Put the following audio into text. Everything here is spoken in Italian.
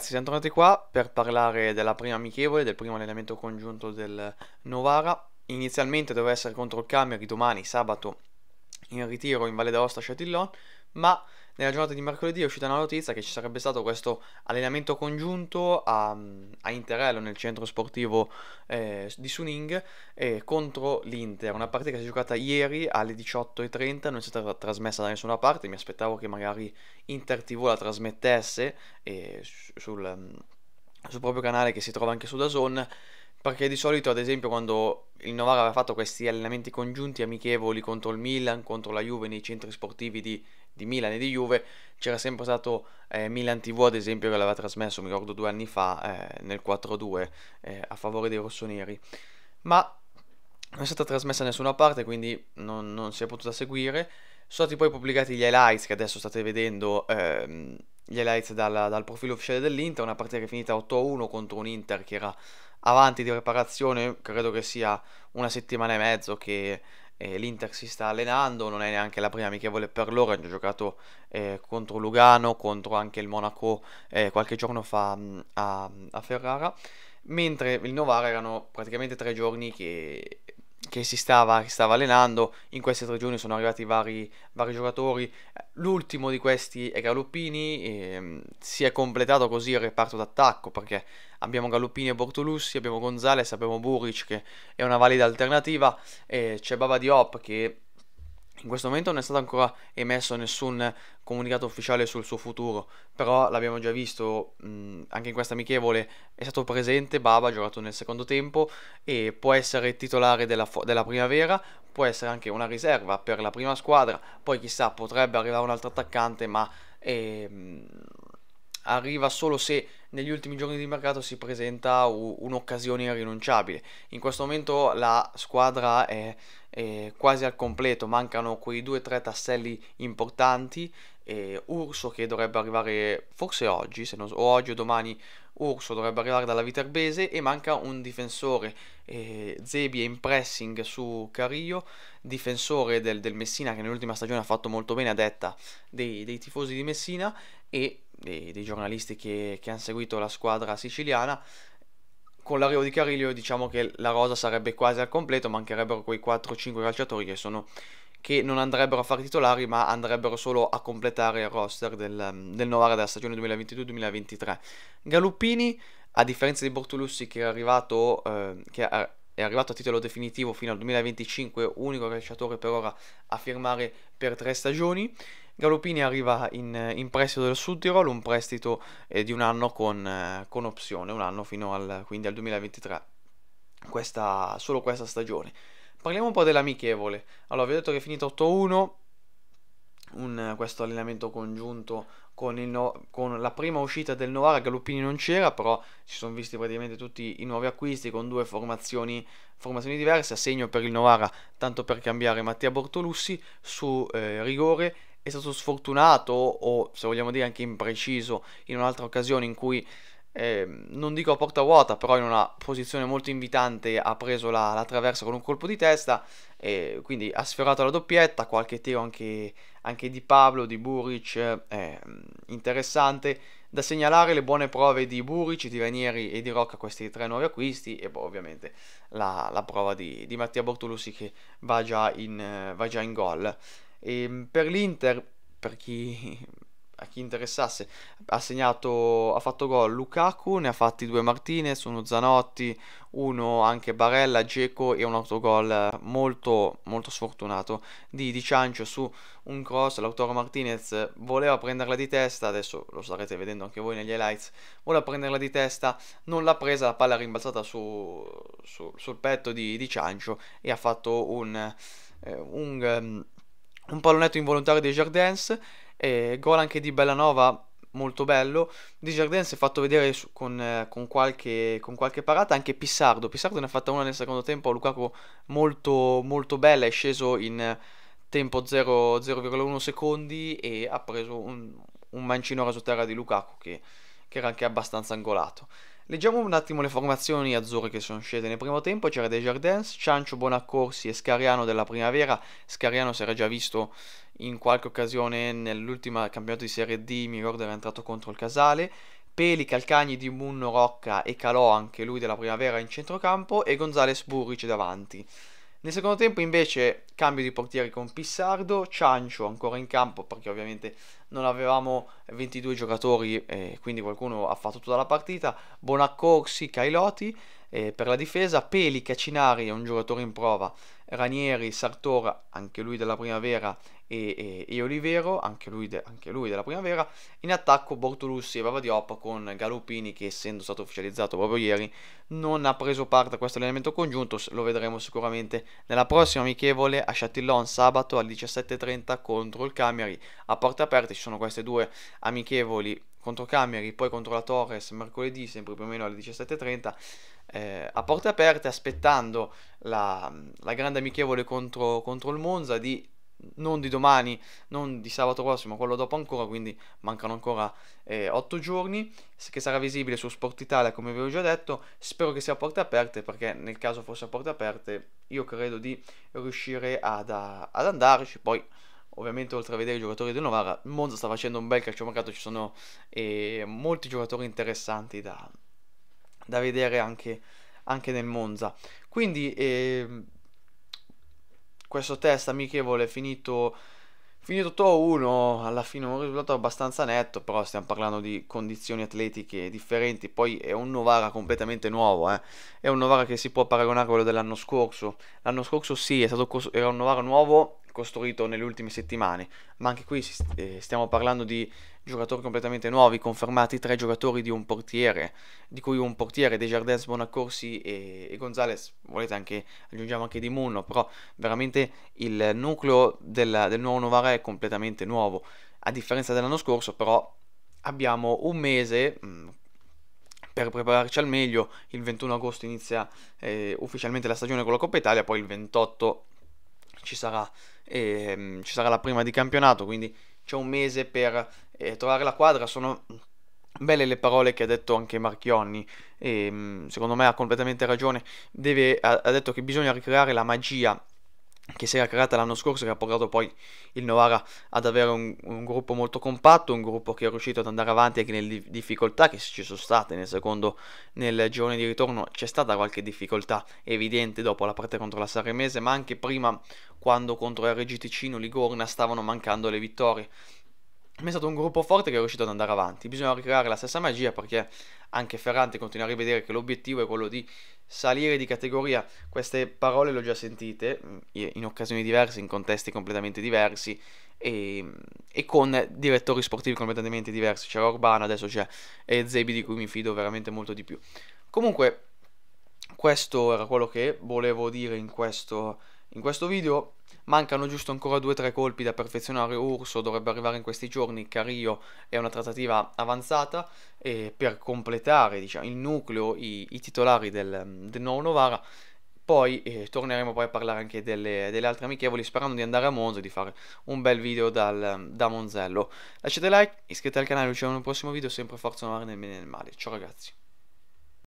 ragazzi, siamo tornati qua per parlare della prima amichevole, del primo allenamento congiunto del Novara. Inizialmente doveva essere contro il Cameri domani, sabato, in ritiro in Valle d'Aosta a Châtillon, ma nella giornata di mercoledì è uscita una notizia che ci sarebbe stato questo allenamento congiunto a, a Interello nel centro sportivo eh, di Suning eh, contro l'Inter, una partita che si è giocata ieri alle 18.30, non è stata trasmessa da nessuna parte, mi aspettavo che magari Inter TV la trasmettesse eh, sul, mm, sul proprio canale che si trova anche su Dazon perché di solito ad esempio quando il Novara aveva fatto questi allenamenti congiunti amichevoli contro il Milan, contro la Juve nei centri sportivi di di Milan e di Juve, c'era sempre stato eh, Milan TV ad esempio che l'aveva trasmesso, mi ricordo due anni fa, eh, nel 4-2 eh, a favore dei rossoneri, ma non è stata trasmessa da nessuna parte quindi non, non, si è potuta seguire, sono stati poi pubblicati gli highlights che adesso state vedendo, ehm, gli highlights dal, dal profilo ufficiale dell'Inter, una partita che è finita 8-1 contro un Inter che era avanti di preparazione, credo che sia una settimana e mezzo che eh, l'Inter si sta allenando, non è neanche la prima amichevole per loro, hanno giocato eh, contro Lugano, contro anche il Monaco eh, qualche giorno fa mh, mm, a, a Ferrara mentre il Novara erano praticamente tre giorni che che si stava, che stava, allenando. In queste tre giorni sono arrivati vari, vari giocatori. L'ultimo di questi è Galoppini. E, ehm, si è completato così il reparto d'attacco perché abbiamo Galoppini e Bortolussi, abbiamo Gonzales, abbiamo Buric che è una valida alternativa. c'è Baba Diop che in questo momento non è stato ancora emesso nessun comunicato ufficiale sul suo futuro, però l'abbiamo già visto mh, anche in questa amichevole, è stato presente, Baba ha giocato nel secondo tempo e può essere titolare della, della, primavera, può essere anche una riserva per la prima squadra, poi chissà potrebbe arrivare un altro attaccante, ma eh, arriva solo se negli ultimi giorni di mercato si presenta un'occasione irrinunciabile. In questo momento la squadra è, è quasi al completo, mancano quei due o tre tasselli importanti. E Urso che dovrebbe arrivare forse oggi, se non, o oggi o domani Urso dovrebbe arrivare dalla Viterbese e manca un difensore. Eh, Zebi è in pressing su Carillo, difensore del, del Messina che nell'ultima stagione ha fatto molto bene a detta dei, dei tifosi di Messina e dei, dei giornalisti che, che hanno seguito la squadra siciliana, con l'arrivo di Cariglio diciamo che la rosa sarebbe quasi al completo, mancherebbero quei 4-5 calciatori che, sono, che non andrebbero a fare titolari ma andrebbero solo a completare il roster del, del Novara della stagione 2022-2023. Galuppini, a differenza di Bortolussi che, è arrivato, eh, che è arrivato a titolo definitivo fino al 2025, unico calciatore per ora a firmare per tre stagioni. Galopini arriva in, in prestito del Sud Tirol, un prestito eh, di un anno con, eh, con, opzione, un anno fino al, quindi al 2023, questa, solo questa stagione. Parliamo un po' dell'amichevole. Allora, vi ho detto che è finito 8-1, un, questo allenamento congiunto con, no, con, la prima uscita del Novara, Galuppini non c'era, però si sono visti praticamente tutti i nuovi acquisti con due formazioni, formazioni diverse, a segno per il Novara, tanto per cambiare Mattia Bortolussi su eh, rigore è stato sfortunato o se vogliamo dire anche impreciso in un'altra occasione in cui eh, non dico a porta vuota, però in una posizione molto invitante ha preso la, la traversa con un colpo di testa, eh, quindi ha sfiorato la doppietta, qualche tiro anche, anche di Pablo, di Buric, eh, mm, interessante. Da segnalare le buone prove di Buric, di Ranieri e di Rocca, questi tre nuovi acquisti, e poi ovviamente la, la prova di, di, Mattia Bortolussi che va già in, va già in gol. E ehm, per l'Inter, per chi a chi interessasse, ha segnato, ha fatto gol Lukaku, ne ha fatti due Martinez, uno Zanotti, uno anche Barella, Geco e un autogol molto, molto sfortunato di Di Ciancio su un cross, l'autore Martinez voleva prenderla di testa, adesso lo starete vedendo anche voi negli highlights, voleva prenderla di testa, non l'ha presa, la palla è rimbalzata su, su, sul petto di, di Ciancio e ha fatto un, eh, un, um, un pallonetto involontario dei Jardins e gol anche di Bellanova, molto bello. Di Jardin si è fatto vedere su, con, eh, con, qualche, con, qualche, parata, anche Pissardo. Pissardo ne ha fatta una nel secondo tempo, Lukaku molto, molto bella, è sceso in eh, tempo 0,1 secondi e ha preso un, un mancino raso terra di Lukaku che, che era anche abbastanza angolato. Leggiamo un attimo le formazioni azzurre che sono scese nel primo tempo, c'era Desjardins, Ciancio Bonaccorsi e Scariano della primavera, Scariano si era già visto in qualche occasione nell'ultima campionato di Serie D, mi ricordo era entrato contro il Casale, Peli, Calcagni di Munno, Rocca e Calò, anche lui della primavera in centrocampo, e Gonzales Burrice davanti. Nel secondo tempo invece cambio di portiere con Pissardo, Ciancio ancora in campo perché ovviamente non avevamo 22 giocatori eh, quindi qualcuno ha fatto tutta la partita, Bonaccorsi, Cailoti eh, per la difesa, Peli, Cacinari è un giocatore in prova, Ranieri, Sartora anche lui della primavera e, e, e Olivero, anche lui, de, anche lui, della primavera, in attacco Bortolussi e Bavadiop con Galupini che essendo stato ufficializzato proprio ieri non ha preso parte a questo allenamento congiunto, lo vedremo sicuramente nella prossima amichevole a Chatillon sabato alle 17.30 contro il Cameri a porte aperte, ci sono queste due amichevoli contro Cameri, poi contro la Torres mercoledì, sempre più o meno alle 17.30, eh, a porte aperte, aspettando la, la grande amichevole contro, contro, il Monza di non di domani, non di sabato prossimo, quello dopo ancora, quindi mancano ancora eh, 8 giorni, che sarà visibile su Sport Italia come vi ho già detto, spero che sia a porte aperte perché nel caso fosse a porte aperte io credo di riuscire ad, ad andarci, poi ovviamente oltre a vedere i giocatori del Novara, Monza sta facendo un bel calciomercato, ci sono eh, molti giocatori interessanti da, da vedere anche, anche, nel Monza, quindi... Eh, questo test amichevole finito finito, finito a 1, alla fine un risultato abbastanza netto, però stiamo parlando di condizioni atletiche differenti, poi è un Novara completamente nuovo, eh. è un Novara che si può paragonare a quello dell'anno scorso, l'anno scorso sì, stato, era un Novara nuovo, costruito nelle ultime settimane, ma anche qui eh, stiamo parlando di giocatori completamente nuovi, confermati tre giocatori di un portiere, di cui un portiere, Desjardins, Bonaccorsi e, e Gonzales, volete anche, aggiungiamo anche Di Munno, però veramente il nucleo del, del nuovo Novara è completamente nuovo, a differenza dell'anno scorso però abbiamo un mese, mh, mm, per prepararci al meglio. Il 21 agosto inizia eh, ufficialmente la stagione con la Coppa Italia, poi il 28 ci sarà, ehm, ci sarà la prima di campionato, quindi c'è un mese per eh, trovare la quadra. Sono belle le parole che ha detto anche Marchionni, e, ehm, secondo me ha completamente ragione. Deve, ha, ha detto che bisogna ricreare la magia che si era creata l'anno scorso che ha portato poi il Novara ad avere un, un, gruppo molto compatto, un gruppo che è riuscito ad andare avanti anche nelle difficoltà che ci sono state nel secondo, nel giorno di ritorno c'è stata qualche difficoltà evidente dopo la partita contro la Sarremese ma anche prima quando contro il RG Ticino, Ligorna stavano mancando le vittorie ma è stato un gruppo forte che è riuscito ad andare avanti. Bisogna ricreare la stessa magia perché anche Ferrante continua a rivedere che l'obiettivo è quello di salire di categoria. Queste parole le ho già sentite mm, in occasioni diverse, in contesti completamente diversi e, e con direttori sportivi completamente diversi. C'era Urbano, adesso c'è Zebi di cui mi fido veramente molto di più. Comunque, questo era quello che volevo dire in questo in questo video mancano giusto ancora 2-3 colpi da perfezionare, Urso dovrebbe arrivare in questi giorni, Cario è una trattativa avanzata e per completare diciamo, il nucleo, i, i titolari del, del, nuovo Novara, poi eh, torneremo poi a parlare anche delle, delle, altre amichevoli sperando di andare a Monza e di fare un bel video dal, da Monzello. Lasciate like, iscrivetevi al canale, ci vediamo nel prossimo video, sempre forza nel bene e nel male. Ciao ragazzi.